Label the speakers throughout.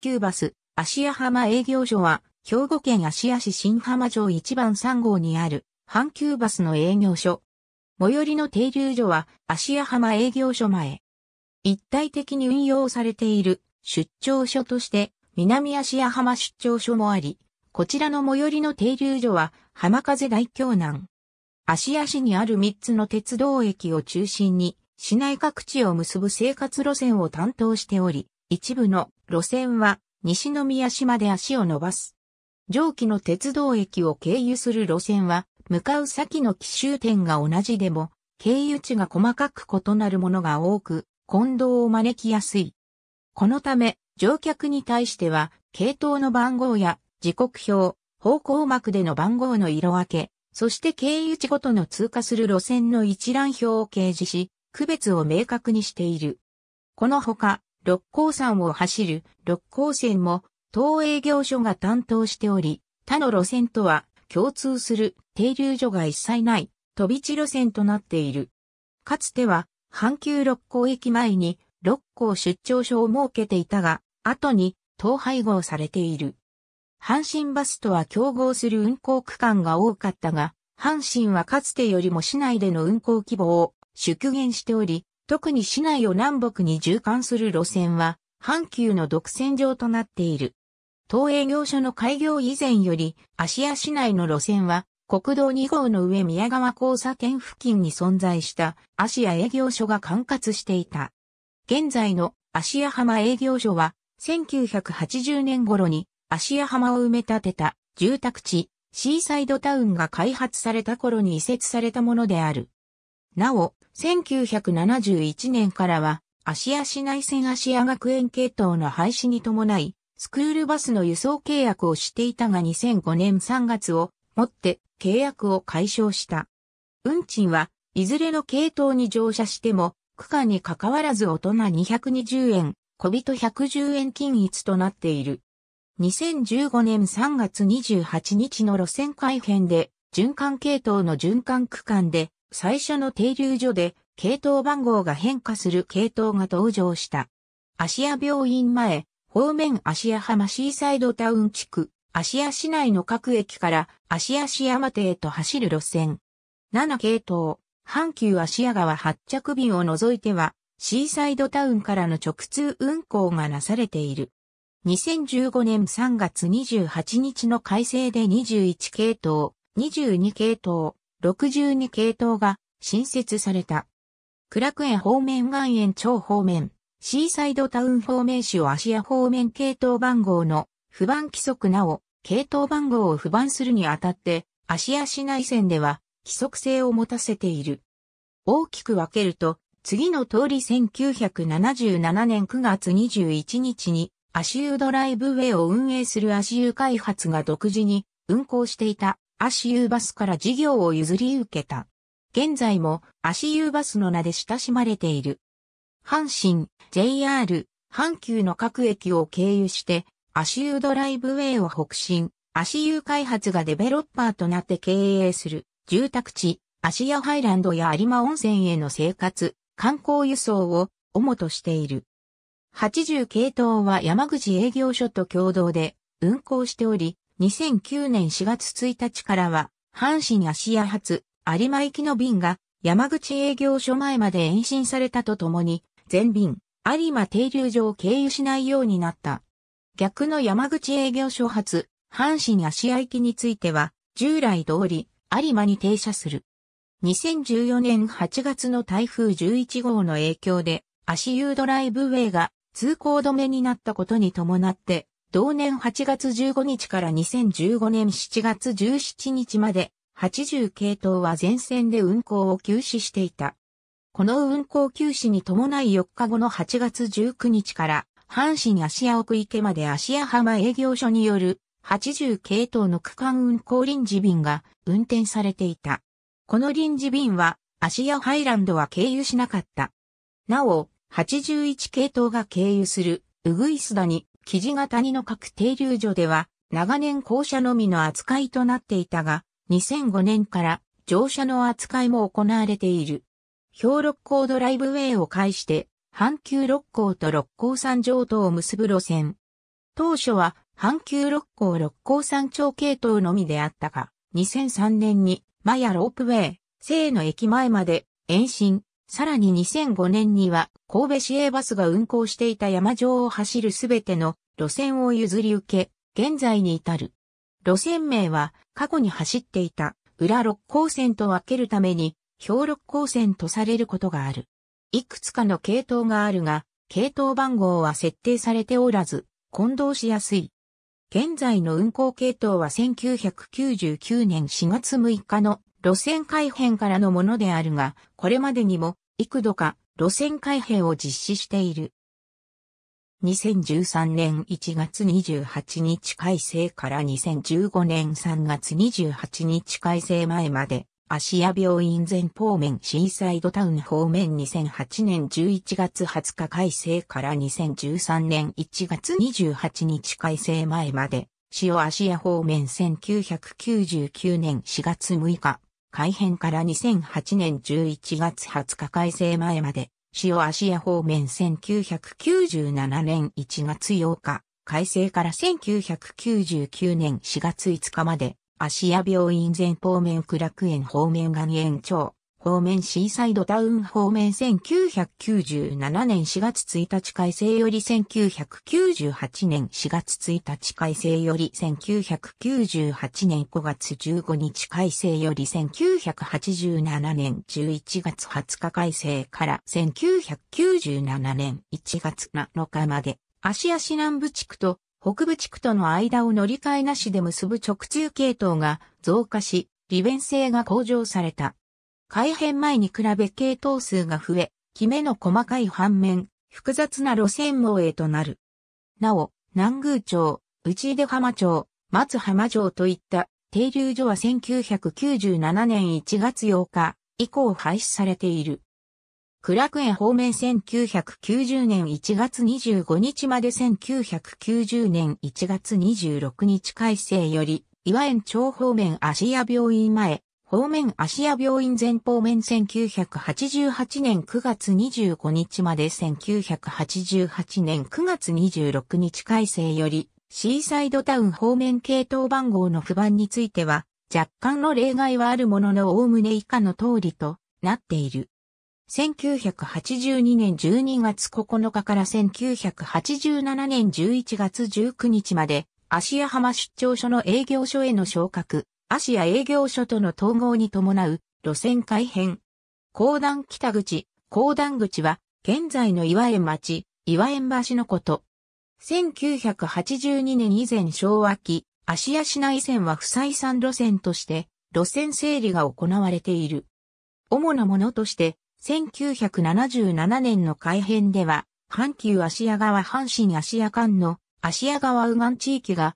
Speaker 1: 急バス、芦屋浜営業所は、兵庫県芦屋市新浜町1番3号にある、阪急バスの営業所。最寄りの停留所は、芦屋浜営業所前。一体的に運用されている出張所として、南芦屋浜出張所もあり、こちらの最寄りの停留所は、浜風大京南。芦屋市にある3つの鉄道駅を中心に、市内各地を結ぶ生活路線を担当しており、一部の路線は西宮市まで足を伸ばす。上記の鉄道駅を経由する路線は、向かう先の奇襲点が同じでも、経由地が細かく異なるものが多く、混同を招きやすい。このため、乗客に対しては、系統の番号や時刻表、方向幕での番号の色分け、そして経由地ごとの通過する路線の一覧表を掲示し、区別を明確にしている。このほか、六甲山を走る六甲線も東営業所が担当しており、他の路線とは共通する停留所が一切ない飛び地路線となっている。かつては阪急六甲駅前に六甲出張所を設けていたが、後に統廃合されている。阪神バスとは競合する運行区間が多かったが、阪神はかつてよりも市内での運行規模を縮減しており、特に市内を南北に縦貫する路線は、阪急の独占場となっている。東営業所の開業以前より、芦屋市内の路線は、国道2号の上宮川交差点付近に存在した芦屋営業所が管轄していた。現在の芦屋浜営業所は、1980年頃に芦屋浜を埋め立てた住宅地、シーサイドタウンが開発された頃に移設されたものである。なお、1971年からは、芦屋市内線芦屋学園系統の廃止に伴い、スクールバスの輸送契約をしていたが2005年3月をもって契約を解消した。運賃はいずれの系統に乗車しても、区間に関わらず大人220円、小人110円均一となっている。2015年3月28日の路線改編で、循環系統の循環区間で、最初の停留所で系統番号が変化する系統が登場した。芦屋病院前、方面芦屋浜シーサイドタウン地区、芦屋市内の各駅から芦屋市山手へと走る路線。7系統、阪急芦屋川発着便を除いては、シーサイドタウンからの直通運行がなされている。2015年3月28日の改正で21系統、22系統、62系統が新設された。クラクエ方面岩塩町方面、シーサイドタウン方面市を芦屋方面系統番号の不番規則なお、系統番号を不番するにあたって、芦屋市内線では規則性を持たせている。大きく分けると、次の通り1977年9月21日に、足湯ドライブウェイを運営する足湯開発が独自に運行していた足湯バスから事業を譲り受けた。現在も足湯バスの名で親しまれている。阪神、JR、阪急の各駅を経由して、足湯ドライブウェイを北進、足湯開発がデベロッパーとなって経営する、住宅地、足屋ハイランドや有馬温泉への生活、観光輸送を主としている。80系統は山口営業所と共同で運行しており、2009年4月1日からは、阪神芦屋発、有馬行きの便が、山口営業所前まで延伸されたとともに、全便、有馬停留所を経由しないようになった。逆の山口営業所発、阪神芦屋行きについては、従来通り、有馬に停車する。2014年8月の台風11号の影響で、足湯ドライブウェイが通行止めになったことに伴って、同年8月15日から2015年7月17日まで80系統は全線で運行を休止していた。この運行休止に伴い4日後の8月19日から阪神芦屋奥池まで芦屋浜営業所による80系統の区間運行臨時便が運転されていた。この臨時便は芦屋ハイランドは経由しなかった。なお、81系統が経由するうぐいすだに木地が谷の各停留所では、長年校舎のみの扱いとなっていたが、2005年から乗車の扱いも行われている。氷六甲ドライブウェイを介して、阪急六甲と六甲山上等を結ぶ路線。当初は阪急六甲六甲山町系統のみであったが、2003年にマヤロープウェイ、西の駅前まで延伸、さらに2005年には神戸市営バスが運行していた山上を走るすべての路線を譲り受け、現在に至る。路線名は過去に走っていた裏六甲線と分けるために表六甲線とされることがある。いくつかの系統があるが、系統番号は設定されておらず、混同しやすい。現在の運行系統は1999年4月6日の路線改変からのものであるが、これまでにも幾度か路線改変を実施している。2013年1月28日改正から2015年3月28日改正前まで、芦屋病院前方面シーサイドタウン方面2008年11月20日改正から2013年1月28日改正前まで、塩芦屋方面1999年4月6日改編から2008年11月20日改正前まで、塩芦屋方面1997年1月8日、改正から1999年4月5日まで、芦屋病院前方面苦楽園方面岩園長。方面シーサイドタウン方面1997年4月1日改正より1998年4月1日改正より1998年5月15日改正より1987年11月20日改正から1997年1月7日まで足足南部地区と北部地区との間を乗り換えなしで結ぶ直通系統が増加し、利便性が向上された。改変前に比べ系統数が増え、キメの細かい反面、複雑な路線網へとなる。なお、南宮町、内出浜町、松浜城といった停留所は1997年1月8日以降廃止されている。倉楽園方面1990年1月25日まで1990年1月26日改正より、岩園町方面芦屋病院前、方面芦屋病院前方面1988年9月25日まで1988年9月26日改正より、シーサイドタウン方面系統番号の不番については、若干の例外はあるものの概ね以下の通りとなっている。1982年12月9日から1987年11月19日まで、芦屋浜出張所の営業所への昇格、アシア営業所との統合に伴う路線改変。高段北口、高段口は現在の岩園町、岩園橋のこと。1982年以前昭和期、芦屋市内線は不採算路線として、路線整理が行われている。主なものとして、1977年の改編では、阪急芦屋川阪神芦屋間の芦屋川右岸地域が、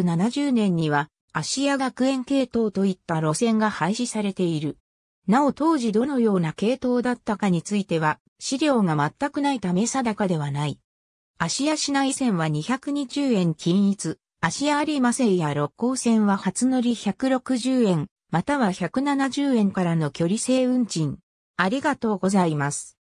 Speaker 1: 1970年には芦屋学園系統といった路線が廃止されている。なお当時どのような系統だったかについては、資料が全くないため定かではない。芦屋市内線は220円均一、芦屋有馬線や六甲線は初乗り160円、または170円からの距離性運賃。ありがとうございます。